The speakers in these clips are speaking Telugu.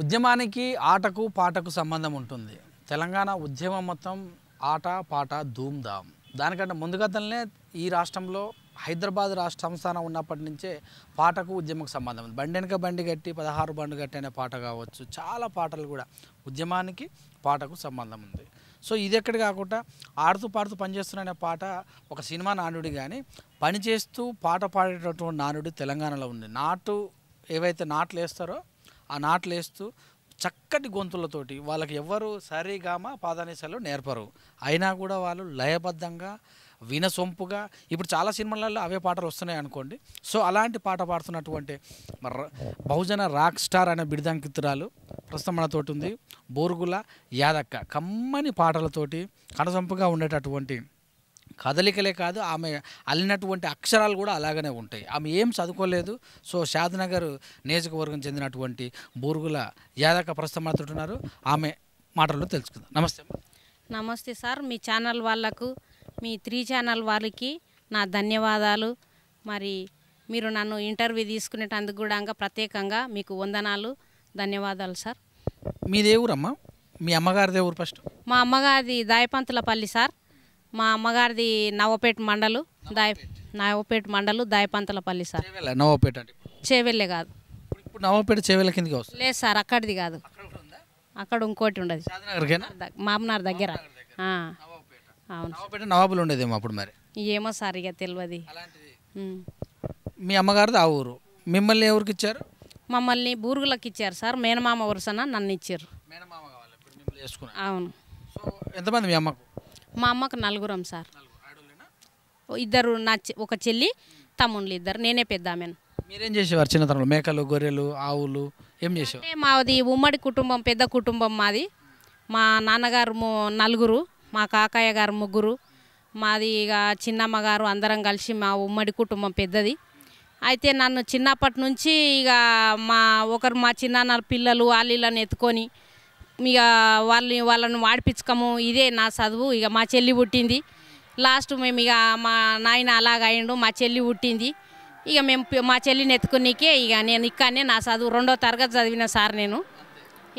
ఉద్యమానికి ఆటకు పాటకు సంబంధం ఉంటుంది తెలంగాణ ఉద్యమం మొత్తం ఆట పాట ధామ్ దానికంటే ముందుగతనే ఈ రాష్ట్రంలో హైదరాబాద్ రాష్ట్ర సంస్థానం ఉన్నప్పటి నుంచే పాటకు ఉద్యమకు సంబంధం ఉంది బండి వెనుక బండి కట్టి పదహారు బండి కట్టి అనే పాట కావచ్చు చాలా పాటలు కూడా ఉద్యమానికి పాటకు సంబంధం ఉంది సో ఇది ఎక్కడ కాకుండా ఆడుతూ పాడుతూ పనిచేస్తున్న అనే పాట ఒక సినిమా నానుడి కానీ పనిచేస్తూ పాట పాడేటటువంటి నానుడి తెలంగాణలో ఉంది నాటు ఏవైతే నాట్లు వేస్తారో ఆ నాట్లు వేస్తూ చక్కటి గొంతులతోటి వాళ్ళకి ఎవ్వరు సరిగామ పాదానేశాలు నేర్పరు అయినా కూడా వాళ్ళు లయబద్ధంగా వినసొంపుగా ఇప్పుడు చాలా సినిమాలలో అవే పాటలు వస్తున్నాయి అనుకోండి సో అలాంటి పాట పాడుతున్నటువంటి బహుజన రాక్ స్టార్ అనే బిడిదంకితురాలు ప్రస్తుతం మనతోటి ఉంది బోరుగుల యాదక్క కమ్మని పాటలతోటి కనసొంపుగా ఉండేటటువంటి కదలికలే కాదు ఆమె అల్లినటువంటి అక్షరాలు కూడా అలాగనే ఉంటాయి ఆమె ఏం చదువుకోలేదు సో శాదనగర్ నియోజకవర్గం చెందినటువంటి బూరుగుల యాదక ప్రస్తుతం మాట్లాడుతున్నారు ఆమె మాటల్లో తెలుసుకుందాం నమస్తే నమస్తే సార్ మీ ఛానల్ వాళ్ళకు మీ త్రీ ఛానల్ వాళ్ళకి నా ధన్యవాదాలు మరి మీరు నన్ను ఇంటర్వ్యూ తీసుకునేటందుకు కూడా ప్రత్యేకంగా మీకు వందనాలు ధన్యవాదాలు సార్ మీ దేవురమ్మ మీ అమ్మగారిదే ఊరు ఫస్ట్ మా అమ్మగారిది దాయపంతులపల్లి సార్ మా అమ్మగారిది నవపేట మండలు దాయ నవపేట మండలు దాయపంతలపల్లి సార్ నవపేట చేవెల్లే చేవెళ్ళే కాదు నవపేట చేవెళ్ళ కిందకి వస్తుంది లేదు సార్ అక్కడిది కాదు అక్కడ ఇంకోటి ఉండదు మామనార్ దగ్గర అవును నవాబులు ఉండేదేమో అప్పుడు మరి ఏమో సార్ ఇక తెలియదు మీ అమ్మగారిది ఆ ఊరు మిమ్మల్ని ఎవరికి ఇచ్చారు మమ్మల్ని బూరుగులకు ఇచ్చారు సార్ మేనమామ వరుసన నన్ను ఇచ్చారు అవును ఎంతమంది మీ అమ్మకు మా అమ్మకు నలుగురం సార్ ఇద్దరు నా ఒక చెల్లి తమ్ముళ్ళు ఇద్దరు నేనే పెద్ద ఆమెను మీరేం చేసేవారు చిన్నతనంలో మేకలు గొర్రెలు ఆవులు ఏం చేసేవారు మాది ఉమ్మడి కుటుంబం పెద్ద కుటుంబం మాది మా నాన్నగారు నలుగురు మా కాకయ్య గారు ముగ్గురు మాది ఇక చిన్నమ్మగారు అందరం కలిసి మా ఉమ్మడి కుటుంబం పెద్దది అయితే నన్ను చిన్నప్పటి నుంచి ఇక మా ఒకరు మా చిన్నాన్న పిల్లలు వాళ్ళు ఎత్తుకొని ఇక వాళ్ళని వాళ్ళని వాడిపించుకోము ఇదే నా చదువు ఇక మా చెల్లి పుట్టింది లాస్ట్ మేము ఇక మా నాయన అలాగయ్యండు మా చెల్లి పుట్టింది ఇక మేము మా చెల్లిని ఎత్తుకునికే ఇక నేను ఇక్కడనే నా చదువు రెండో తరగతి చదివిన సార్ నేను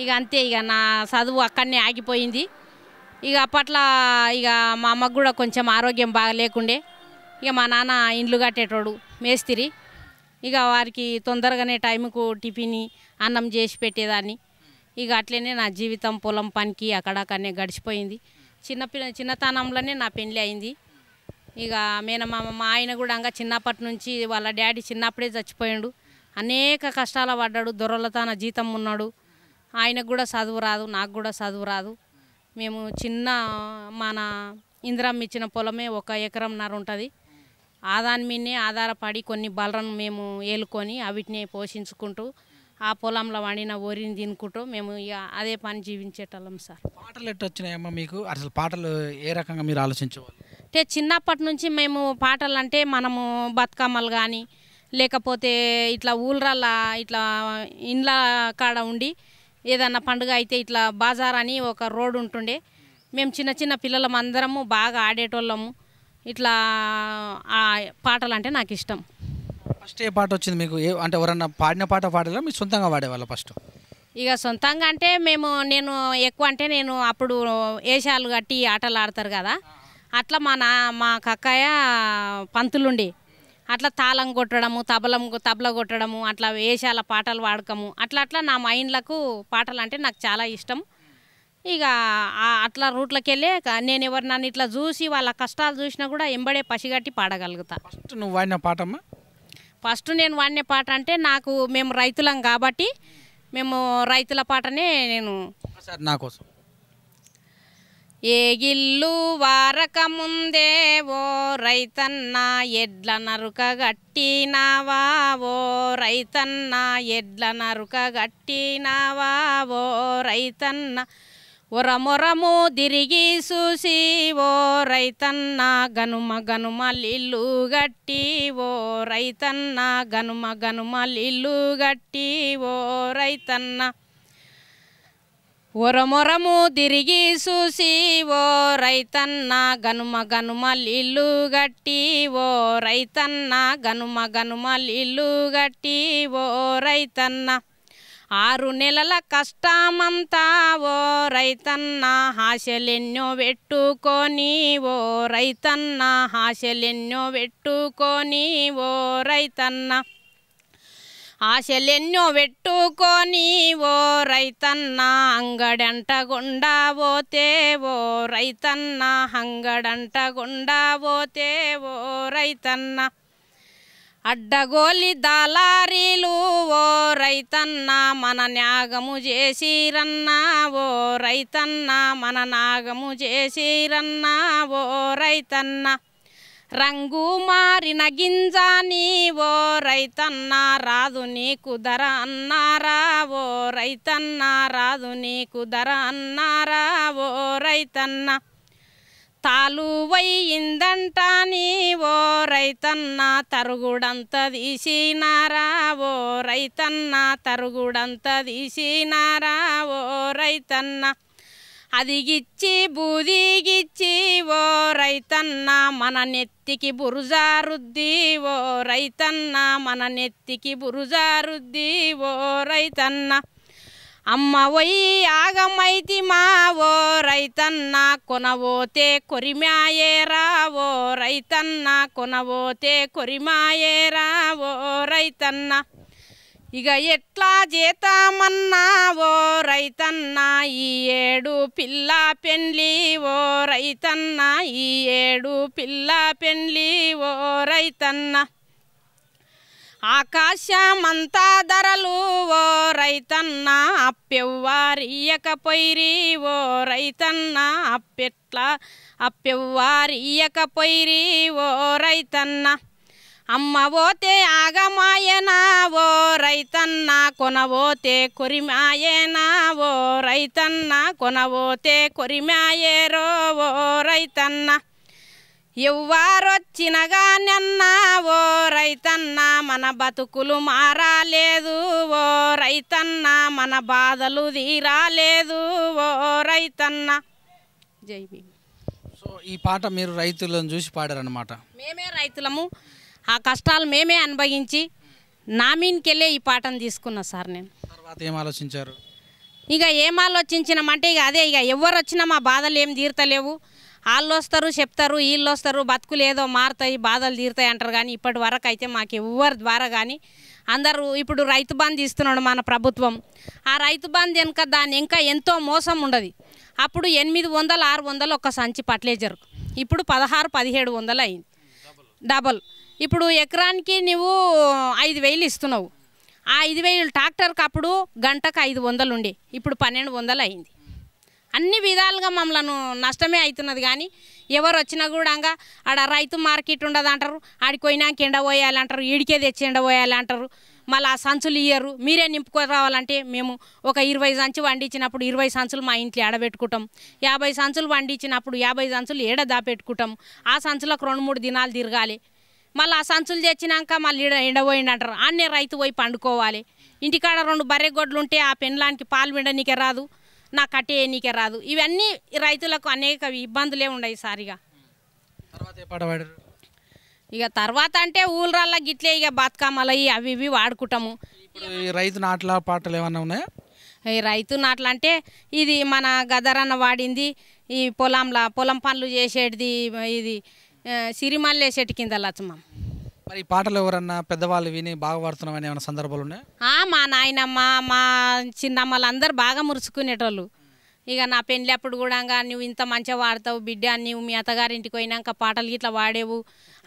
ఇక అంతే ఇక నా చదువు అక్కడనే ఆగిపోయింది ఇక అప్పట్లో ఇక మా అమ్మకు కూడా కొంచెం ఆరోగ్యం లేకుండే ఇక మా నాన్న ఇండ్లు కట్టేటోడు మేస్త్రి ఇక వారికి తొందరగానే టైంకు టిఫిన్ అన్నం చేసి పెట్టేదాన్ని ఇక అట్లనే నా జీవితం పొలం పనికి అక్కడక్కడనే గడిచిపోయింది చిన్న చిన్నతనంలోనే నా పెళ్ళి అయింది ఇక మేన మా ఆయన కూడా అంగా చిన్నప్పటి నుంచి వాళ్ళ డాడీ చిన్నప్పుడే చచ్చిపోయాడు అనేక కష్టాలు పడ్డాడు దొరలతాన జీతం ఉన్నాడు ఆయనకు కూడా చదువు రాదు నాకు కూడా చదువు రాదు మేము చిన్న మన ఇంద్రం ఇచ్చిన పొలమే ఒక ఎకరం నర ఉంటుంది ఆదాని మీదనే ఆధారపడి కొన్ని బలరను మేము ఏలుకొని అవిటిని పోషించుకుంటూ ఆ పొలంలో వండిన వరిని తినుకుంటూ మేము ఇక అదే పని జీవించేటోళ్ళం సార్ పాటలు ఎట్టు వచ్చినాయమ్మా మీకు అసలు పాటలు ఏ రకంగా మీరు ఆలోచించవచ్చు అంటే చిన్నప్పటి నుంచి మేము పాటలు అంటే మనము బతుకమ్మలు కానీ లేకపోతే ఇట్లా ఊళ్ళ ఇట్లా ఇండ్ల కాడ ఉండి ఏదన్నా పండుగ అయితే ఇట్లా బాజార్ అని ఒక రోడ్ ఉంటుండే మేము చిన్న చిన్న పిల్లలం అందరము బాగా ఆడేటోళ్ళము ఇట్లా పాటలు అంటే నాకు ఇష్టం ఫస్ట్ ఏ పాట వచ్చింది మీకు ఏ అంటే ఎవరన్నా పాడిన పాట పాడేలా మీరు సొంతంగా పాడేవాళ్ళ ఫస్ట్ ఇక సొంతంగా అంటే మేము నేను ఎక్కువ అంటే నేను అప్పుడు ఏషాలు కట్టి ఆటలు ఆడతారు కదా అట్లా మా నా మా కక్కయ్య పంతులుండి అట్లా తాళం కొట్టడము తబలం తబల కొట్టడము అట్లా వేషాల పాటలు పాడకము అట్లా అట్లా నా మైండ్లకు పాటలు అంటే నాకు చాలా ఇష్టం ఇక అట్లా రూట్లోకి వెళ్ళే నేను ఎవరు నన్ను ఇట్లా చూసి వాళ్ళ కష్టాలు చూసినా కూడా ఎంబడే పసిగట్టి పాడగలుగుతా ఫస్ట్ నువ్వు వాడిన పాటమ్మా ఫస్ట్ నేను వాడిన పాట అంటే నాకు మేము రైతులం కాబట్టి మేము రైతుల పాటనే నేను నా కోసం ఏ గిల్లు వారకముందే ఓ రైతన్న ఎడ్ల నరుక గట్టినావా ఓ రైతన్న ఎడ్ల నరుక గట్టినావా ఓ రైతన్న వరమొరము తిరిగి చూసి ఓ రైతన్న గనుమ గనుమల్లిల్లు గట్టి ఓ రైతన్న గనుమ గనుమల్లిల్లు గట్టి ఓ రైతన్న ఉరమురము తిరిగి చూసి ఓ రైతన్న గనుమ గనుమల్లిల్లు గట్టి ఓ రైతన్న గనుమ గనుమల్లిల్లు గట్టి ఓ రైతన్న ఆరు నెలల కష్టమంతా ఓ రైతన్న హాసలెన్నో పెట్టుకొని ఓ రైతన్న హాసలెన్నో పెట్టుకొని ఓ రైతన్న ఆశలెన్నో పెట్టుకొని ఓ రైతన్న అంగడంట గుండా పోతే ఓ రైతన్న అంగడంట గుండా పోతే ఓ రైతన్న అడ్డగోలి దళారీలు ఓ రైతన్న మన న్యాగము చేసిరన్నా ఓ రైతన్న మన నాగము చేసిరన్నా ఓ రైతన్న రంగు మారిన గింజ ఓ రైతన్న రాదు నీకు ధర అన్నారా ఓ రైతన్న రాదు నీకు ధర అన్నారా ఓ రైతన్న తాలు నీ ఓ రైతన్న తరుగుడంత తీసినారా ఓ రైతన్న తరుగుడంత తీసినారా ఓ రైతన్న అదిగిచ్చి బూదిగిచ్చి ఓ రైతన్న మన నెత్తికి బురుజారుద్ది ఓ రైతన్న మన నెత్తికి బురుజారుద్ది ఓ రైతన్న అమ్మ ఒయ్యి ఆగమైతి మావో రైతన్న కొనవోతే కొరిమాయే రావో రైతన్న కొనవోతే కొరిమాయే రావో రైతన్న ఇక ఎట్లా జీతామన్నావో రైతన్న ఈ ఏడు పిల్ల పెండ్లి ఓ రైతన్న ఈ ఏడు పిల్ల పెండ్లి ఓ రైతన్నా ఆకాశమంతా ధరలు ఓ రైతన్న అప్పెవ్వారియకపోయిరి ఓ రైతన్న అప్పెట్లా అప్పెవ్వారియకపోయిరి ఓ రైతన్న అమ్మవోతే ఆగమాయనా ఓ రైతన్న కొనవోతే కొరిమాయేనా ఓ రైతన్న కొనవోతే కొరిమాయేరో ఓ రైతన్న ఎవ్వారొచ్చినగా నిన్న ఓ రైతన్న మన బతుకులు మారాలేదు ఓ రైతన్న మన బాధలు తీరాలేదు ఓ రైతన్న జై సో ఈ పాట మీరు రైతులను చూసి పాడారనమాట మేమే రైతులము ఆ కష్టాలు మేమే అనుభవించి నా మీన్కెళ్ళే ఈ పాటను తీసుకున్నా సార్ నేను తర్వాత ఏం ఆలోచించారు ఇక ఏం ఆలోచించినామంటే ఇక అదే ఇక ఎవరు వచ్చినా మా బాధలు ఏం తీరతలేవు వాళ్ళు వస్తారు చెప్తారు వీళ్ళు వస్తారు బతుకులు ఏదో మారుతాయి బాధలు తీరుతాయి అంటారు కానీ ఇప్పటి వరకు అయితే మాకు ఎవ్వరి ద్వారా కానీ అందరూ ఇప్పుడు రైతు బంధు ఇస్తున్నాడు మన ప్రభుత్వం ఆ రైతు బంధు వెనుక దాని ఇంకా ఎంతో మోసం ఉండదు అప్పుడు ఎనిమిది వందలు ఆరు వందలు ఒక సంచి పట్లేజరు ఇప్పుడు పదహారు పదిహేడు వందలు అయింది డబల్ ఇప్పుడు ఎకరానికి నువ్వు ఐదు వేలు ఇస్తున్నావు ఆ ఐదు వేలు ట్రాక్టర్కి అప్పుడు గంటకు ఐదు వందలు ఉండే ఇప్పుడు పన్నెండు వందలు అయింది అన్ని విధాలుగా మమ్మలను నష్టమే అవుతున్నది కానీ ఎవరు వచ్చినా కూడా ఆడ రైతు మార్కెట్ ఉండదు అంటారు ఆడికి పోయినాక ఎండ అంటారు ఈడికే తెచ్చి ఎండ అంటారు మళ్ళీ ఆ సంచులు ఇయ్యరు మీరే రావాలంటే మేము ఒక ఇరవై సంచు వండించినప్పుడు ఇరవై సంచులు మా ఇంట్లో ఆడబెట్టుకుంటాం యాభై సంచులు వండించినప్పుడు యాభై సంచులు ఏడ దాపెట్టుకుంటాం ఆ సంచులకు రెండు మూడు దినాలు తిరగాలి మళ్ళీ ఆ సంచులు తెచ్చినాక మళ్ళీ ఎండబోయిండి అంటారు అన్నే రైతు పోయి పండుకోవాలి ఇంటికాడ రెండు బర్రె గొడ్లు ఉంటే ఆ పెన్లానికి పాలు విండనీకే రాదు నాకు అటే ఎన్నికే రాదు ఇవన్నీ రైతులకు అనేక ఇబ్బందులే ఉన్నాయి సారిగా ఇక ఇక తర్వాత అంటే ఊళ్ళ గిట్లే ఇక బతుకమ్మలు అవి ఇవి వాడుకుంటాము రైతు నాట్ల పాటలు ఏమన్నా ఉన్నాయా ఈ రైతు నాట్లు అంటే ఇది మన గదరన్న వాడింది ఈ పొలంలో పొలం పనులు చేసేటిది ఇది సిరిమల్లే చెట్టు కింద లచ్చమ్మ మరి ఈ పాటలు ఎవరన్నా పెద్దవాళ్ళు విని బాగా పాడుతున్నామని ఏమైనా సందర్భాలు ఉన్నాయి మా నాయనమ్మ మా చిన్నమ్మలు అందరు బాగా మురుచుకునేటోళ్ళు ఇక నా పెళ్ళి అప్పుడు కూడా నువ్వు ఇంత మంచిగా వాడతావు బిడ్డ నువ్వు మీ అత్తగారింటికి పోయినాక పాటలు ఇట్లా వాడేవు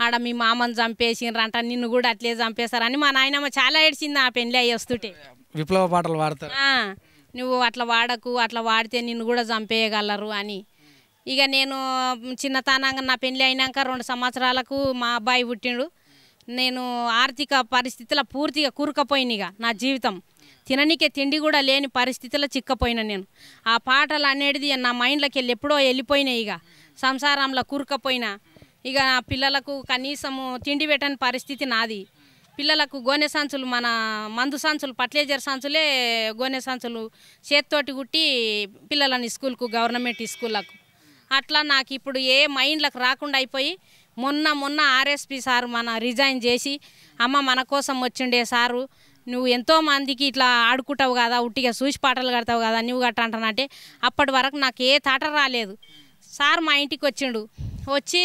ఆడ మీ మామను చంపేసిండ్రంట నిన్ను కూడా అట్లే చంపేశారని మా నాయనమ్మ చాలా ఏడ్చింది ఆ పెళ్ళి అయ్యి వస్తుంటే విప్లవ పాటలు వాడతారు నువ్వు అట్లా వాడకు అట్లా వాడితే నిన్ను కూడా చంపేయగలరు అని ఇక నేను చిన్నతనంగా నా పెళ్ళి అయినాక రెండు సంవత్సరాలకు మా అబ్బాయి పుట్టిండు నేను ఆర్థిక పరిస్థితుల పూర్తిగా కూరుకపోయినగా నా జీవితం తిననికే తిండి కూడా లేని పరిస్థితిలో చిక్కపోయినా నేను ఆ పాటలు అనేది నా మైండ్లోకి వెళ్ళి ఎప్పుడో వెళ్ళిపోయినాయి ఇక సంసారంలో కూరుకపోయినా ఇక నా పిల్లలకు కనీసము తిండి పెట్టని పరిస్థితి నాది పిల్లలకు గోనె సంచులు మన మందు సంచులు ఫర్టిలైజర్ సంచులే గోనె సంచులు చేత్తోటి కుట్టి పిల్లలని స్కూల్కు గవర్నమెంట్ స్కూళ్ళకు అట్లా నాకు ఇప్పుడు ఏ మైండ్లకు రాకుండా అయిపోయి మొన్న మొన్న ఆర్ఎస్పి సార్ మన రిజైన్ చేసి అమ్మ మన కోసం వచ్చిండే సారు నువ్వు ఎంతో మందికి ఇట్లా ఆడుకుంటావు కదా ఉట్టిగా చూసి పాటలు కడతావు కదా నువ్వు గట్ట అంటానంటే అప్పటి వరకు నాకు ఏ తాట రాలేదు సార్ మా ఇంటికి వచ్చిండు వచ్చి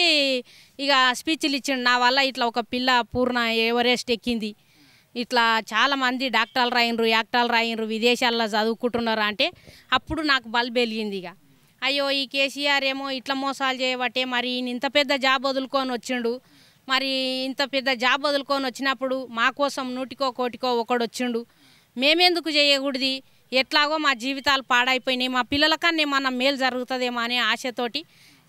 ఇక స్పీచ్లు ఇచ్చిండు నా వల్ల ఇట్లా ఒక పిల్ల పూర్ణ ఎవరెస్ట్ ఎక్కింది ఇట్లా చాలామంది డాక్టర్లు రాయినరు యాక్టర్లు రాయినరు విదేశాల్లో చదువుకుంటున్నారు అంటే అప్పుడు నాకు బల్బెలిగింది ఇక అయ్యో ఈ కేసీఆర్ ఏమో ఇట్లా మోసాలు చేయబట్టే మరి ఇంత పెద్ద జాబ్ వదులుకొని వచ్చిండు మరి ఇంత పెద్ద జాబ్ వదులుకొని వచ్చినప్పుడు మా కోసం నూటికో కోటికో ఒకడు వచ్చిండు మేమెందుకు చేయకూడదు ఎట్లాగో మా జీవితాలు పాడైపోయినాయి మా పిల్లలకన్నా ఏమన్నా మేలు జరుగుతుందేమో అనే ఆశతోటి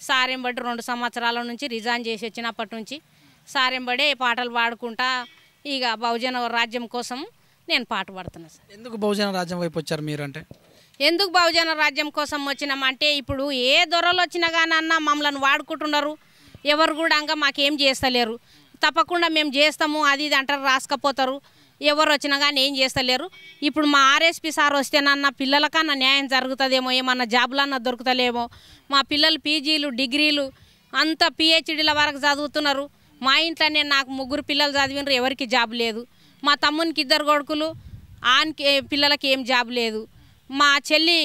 సారెంబడి రెండు సంవత్సరాల నుంచి రిజైన్ చేసి వచ్చినప్పటి నుంచి సారెంబడే పాటలు పాడుకుంటా ఇక బహుజన రాజ్యం కోసం నేను పాట పాడుతున్నాను సార్ ఎందుకు బహుజన రాజ్యం వైపు వచ్చారు మీరంటే ఎందుకు బహుజన రాజ్యం కోసం వచ్చినామంటే ఇప్పుడు ఏ దొరలు వచ్చినా కానన్నా మమ్మల్ని వాడుకుంటున్నారు ఎవరు కూడా ఇంకా మాకేం చేస్తలేరు తప్పకుండా మేము చేస్తాము అది ఇది అంటారు రాసుకపోతారు ఎవరు వచ్చినా కానీ ఏం చేస్తలేరు ఇప్పుడు మా ఆర్ఎస్పి సార్ వస్తే వస్తేనన్నా పిల్లలకన్నా న్యాయం జరుగుతుందేమో ఏమన్నా జాబులన్నా దొరుకుతలేమో మా పిల్లలు పీజీలు డిగ్రీలు అంత పిహెచ్డీల వరకు చదువుతున్నారు మా ఇంట్లోనే నాకు ముగ్గురు పిల్లలు చదివినారు ఎవరికి జాబ్ లేదు మా తమ్మునికి ఇద్దరు కొడుకులు ఆన్కి పిల్లలకి ఏం జాబ్ లేదు మా చెల్లి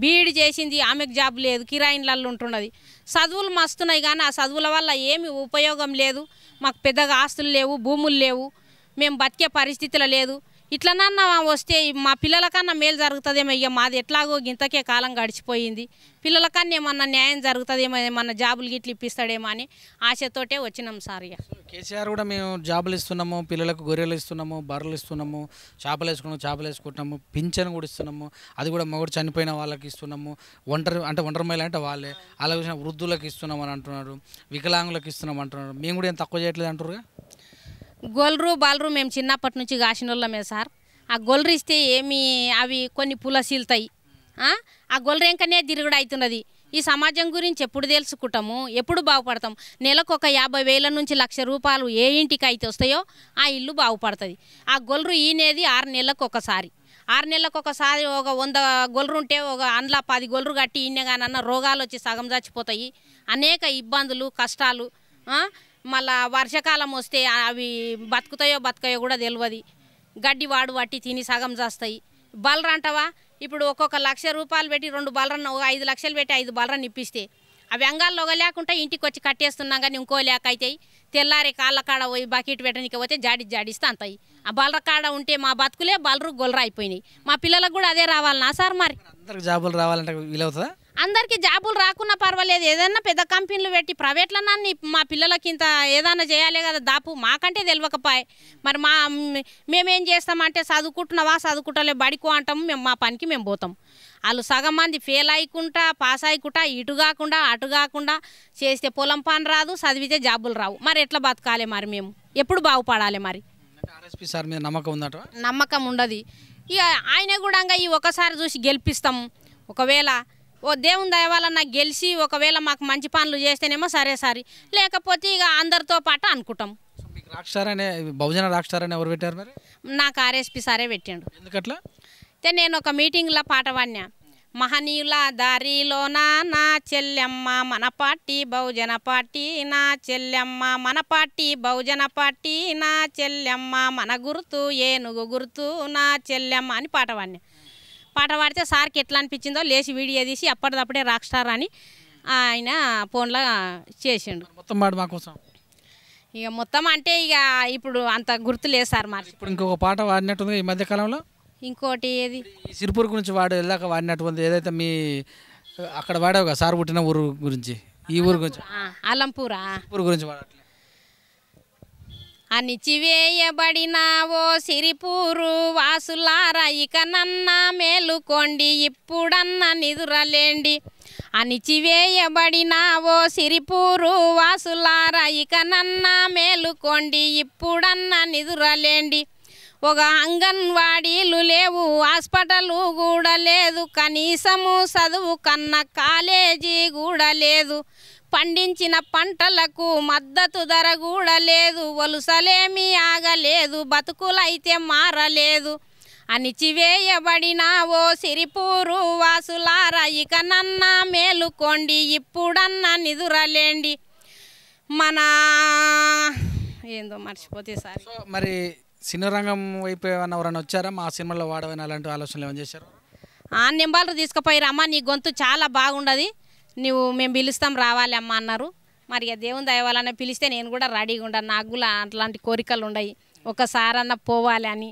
బీఈడి చేసింది ఆమెకు జాబ్ లేదు కిరాయిన్లల్లో ఉంటున్నది చదువులు మస్తున్నాయి కానీ ఆ చదువుల వల్ల ఏమి ఉపయోగం లేదు మాకు పెద్దగా ఆస్తులు లేవు భూములు లేవు మేము బతికే పరిస్థితులు లేదు ఇట్లనన్నా వస్తే మా పిల్లలకన్నా మేలు జరుగుతుందేమో ఇక మాది ఎట్లాగో ఇంతకే కాలం గడిచిపోయింది పిల్లలకన్నా ఏమన్నా న్యాయం జరుగుతుందేమో ఏమన్నా జాబులు గిట్లు ఇప్పిస్తాడేమో అని ఆశతోటే వచ్చినాం సార్ ఇక కేసీఆర్ కూడా మేము జాబులు ఇస్తున్నాము పిల్లలకు గొర్రెలు ఇస్తున్నాము బర్రెలు ఇస్తున్నాము చేపలు వేసుకున్నాము చేపలు వేసుకుంటున్నాము పింఛన్ కూడా ఇస్తున్నాము అది కూడా మొగడు చనిపోయిన వాళ్ళకి ఇస్తున్నాము ఒంటరి అంటే ఒంటరి మహిళ అంటే వాళ్ళే అలాగే వృద్ధులకు ఇస్తున్నాం అని అంటున్నారు వికలాంగులకు ఇస్తున్నాం అంటున్నారు మేము కూడా ఏం తక్కువ చేయట్లేదు అంటారుగా గొల్లరు బాలరు మేము చిన్నప్పటి నుంచి కాసిన వాళ్ళమే సార్ ఆ గొల్లరు ఇస్తే ఏమి అవి కొన్ని పులసీలుతాయి ఆ గొల్రెంకనే తిరుగుడు అవుతున్నది ఈ సమాజం గురించి ఎప్పుడు తెలుసుకుంటాము ఎప్పుడు బాగుపడతాం నెలకు ఒక యాభై వేల నుంచి లక్ష రూపాయలు ఏ ఇంటికి అయితే వస్తాయో ఆ ఇల్లు బాగుపడుతుంది ఆ గొల్లరు ఈనేది ఆరు నెలలకు ఒకసారి ఆరు నెలలకు ఒకసారి ఒక వంద గొల్లరు ఉంటే ఒక అందులో పది గొల్లరు కట్టి ఈయన కానన్న రోగాలు వచ్చి సగం చచ్చిపోతాయి అనేక ఇబ్బందులు కష్టాలు మళ్ళా వర్షాకాలం వస్తే అవి బతుకుతాయో బతుకాయో కూడా తెలియదు గడ్డి వాడు పట్టి తిని సగం చేస్తాయి బలర అంటావా ఇప్పుడు ఒక్కొక్క లక్ష రూపాయలు పెట్టి రెండు బలరన్న ఒక ఐదు లక్షలు పెట్టి ఐదు బలరన్ ఇప్పిస్తే అవి అంగాల్లో ఒక లేకుంటే ఇంటికి వచ్చి కట్టేస్తున్నాం కానీ ఇంకో లేక అవుతాయి తెల్లారి కాళ్ళ కాడ పోయి బకెట్ పెట్టడానికి పోతే జాడి జాడిస్తే అంతాయి ఆ బలర కాడ ఉంటే మా బతుకులే బలరు గొలర అయిపోయినాయి మా పిల్లలకు కూడా అదే రావాలన్నా సార్ మరి అందరికి జాబులు రావాలంటే వీలవుతుందా అందరికీ జాబులు రాకున్నా పర్వాలేదు ఏదైనా పెద్ద కంపెనీలు పెట్టి ప్రైవేట్లన్నా మా పిల్లలకి ఇంత ఏదైనా చేయాలి కదా దాపు మాకంటే తెలియకపోయి మరి మా మేమేం చేస్తామంటే చదువుకుంటున్నావా చదువుకుంటలే బడికో అంటాము మేము మా పనికి మేము పోతాం వాళ్ళు సగం మంది ఫెయిల్ అయ్యకుండా పాస్ అయ్యకుండా ఇటు కాకుండా అటు కాకుండా చేస్తే పొలం పని రాదు చదివితే జాబులు రావు మరి ఎట్లా బతకాలి మరి మేము ఎప్పుడు బాగుపడాలి మరి సార్ నమ్మకం నమ్మకం ఉండదు ఇక ఆయన కూడా ఈ ఒకసారి చూసి గెలిపిస్తాం ఒకవేళ ఓ దేవుని దయవాల నాకు గెలిచి ఒకవేళ మాకు మంచి పనులు చేస్తేనేమో సరే సరే లేకపోతే ఇక అందరితో పాటు అనుకుంటాం రాక్షారనే బహుజన రాక్ ఎవరు పెట్టారు మరి నాకు ఆర్ఎస్పి సారే పెట్టాడు ఎందుకట్లా అయితే నేను ఒక మీటింగ్లో పాట పాడినా మహనీయుల దారిలోన నా చెల్లెమ్మ మన పార్టీ బహుజన పార్టీ నా చెల్లెమ్మ మన పార్టీ బహుజన పార్టీ నా చెల్లెమ్మ మన గుర్తు ఏనుగు గుర్తు నా చెల్లెమ్మ అని పాట పాడినా పాట పాడితే సార్కి ఎట్లా అనిపించిందో లేచి వీడియో తీసి అప్పటిదప్పుడే రాక్ స్టార్ అని ఆయన ఫోన్లో చేసిండు మొత్తం మాకోసం ఇక మొత్తం అంటే ఇక ఇప్పుడు అంత లేదు సార్ మరి ఇప్పుడు ఇంకొక పాట వాడినట్టుంది ఈ మధ్య కాలంలో ఇంకోటి ఏది సిరిపూర్ గురించి వాడు వెళ్ళాక వాడినటువంటి ఏదైతే మీ అక్కడ వాడావు సార్ పుట్టిన ఊరు గురించి ఈ ఊరు గురించి అలంపూరా గురించి వాడట్లేదు అణిచివేయబడినావో సిరిపూరు వాసులారా ఇక నన్న మేలుకోండి ఇప్పుడన్న నిదురలేండి అణిచివేయబడినావో సిరిపూరు వాసులారా ఇక నన్న మేలుకోండి ఇప్పుడన్న నిదురలేండి ఒక అంగన్వాడీలు లేవు హాస్పిటలు కూడా లేదు కనీసము చదువు కన్న కాలేజీ కూడా లేదు పండించిన పంటలకు మద్దతు ధర కూడా లేదు వలుసలేమి ఆగలేదు బతుకులైతే మారలేదు అణిచివేయబడిన ఓ సిరిపూరు వాసులారా ఇక నన్న మేలుకోండి ఇప్పుడన్న నిదురలేండి మన ఏందో మర్చిపోతే సార్ మరి సినీ రంగం వైపు ఏమన్నా ఎవరైనా వచ్చారా మా సినిమాలో వాడవని అలాంటి ఆలోచనలు ఏమైనా చేశారు ఆ నింబాలు తీసుకుపోయి రమ్మ నీ గొంతు చాలా బాగుండదు నువ్వు మేము పిలుస్తాం రావాలి అమ్మ అన్నారు మరి దేవుని దయవాలని పిలిస్తే నేను కూడా రెడీగా ఉండను నాకు కూడా అట్లాంటి కోరికలు ఉన్నాయి ఒకసారన్నా పోవాలి అని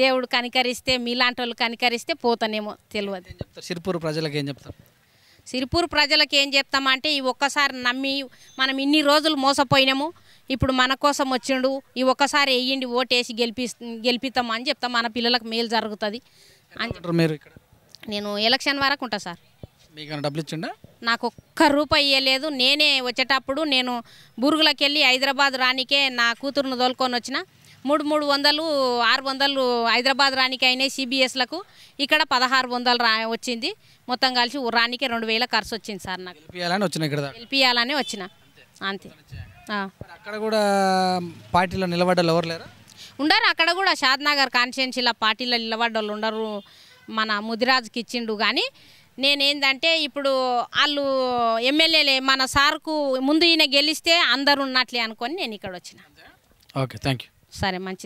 దేవుడు కనికరిస్తే మీలాంటి వాళ్ళు కనికరిస్తే పోతానేమో తెలియదు సిరిపూర్ ప్రజలకు ఏం చెప్తాం సిరిపూర్ ప్రజలకు ఏం చెప్తామంటే ఈ ఒక్కసారి నమ్మి మనం ఇన్ని రోజులు మోసపోయినాము ఇప్పుడు మన కోసం వచ్చిండు ఈ ఒక్కసారి వేయండి ఓటేసి గెలిపి గెలిపిస్తామని చెప్తాం మన పిల్లలకు మేలు జరుగుతుంది నేను ఎలక్షన్ వరకు ఉంటా సార్ నాకు ఒక్క రూపాయి ఇవ్వలేదు నేనే వచ్చేటప్పుడు నేను బూరుగులకి వెళ్ళి హైదరాబాద్ రానికే నా కూతురును తోలుకొని వచ్చిన మూడు మూడు వందలు ఆరు వందలు హైదరాబాద్ రానికి అయినాయి సిబిఎస్లకు ఇక్కడ పదహారు వందలు రా వచ్చింది మొత్తం కలిసి రానికి రెండు వేల ఖర్చు వచ్చింది సార్ నాకు గెలిపియాలని వచ్చిన అంతే అక్కడ కూడా పార్టీలో నిలబడ్డలు ఎవరు లేరు ఉండరు అక్కడ కూడా షాద్నగర్ కాన్స్టిట్యున్సీలో పార్టీలో నిలబడ్డోళ్ళు ఉండరు మన ముదిరాజుకి ఇచ్చిండు కానీ నేనేందంటే ఇప్పుడు వాళ్ళు ఎమ్మెల్యేలే మన సార్కు ముందు ఈయన గెలిస్తే అందరు ఉన్నట్లే అనుకొని నేను ఇక్కడ వచ్చిన ఓకే థ్యాంక్ యూ సరే మంచి